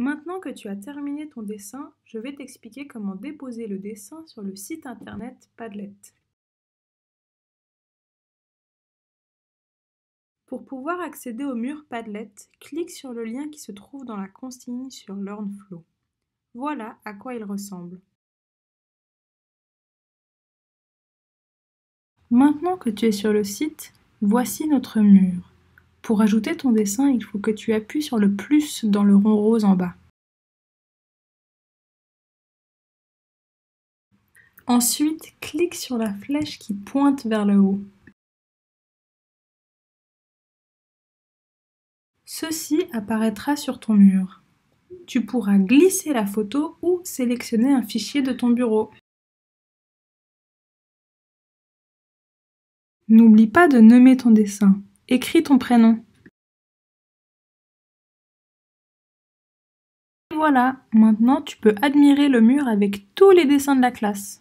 Maintenant que tu as terminé ton dessin, je vais t'expliquer comment déposer le dessin sur le site internet Padlet. Pour pouvoir accéder au mur Padlet, clique sur le lien qui se trouve dans la consigne sur LearnFlow. Voilà à quoi il ressemble. Maintenant que tu es sur le site, voici notre mur. Pour ajouter ton dessin, il faut que tu appuies sur le plus dans le rond rose en bas. Ensuite, clique sur la flèche qui pointe vers le haut. Ceci apparaîtra sur ton mur. Tu pourras glisser la photo ou sélectionner un fichier de ton bureau. N'oublie pas de nommer ton dessin. Écris ton prénom. voilà, maintenant tu peux admirer le mur avec tous les dessins de la classe.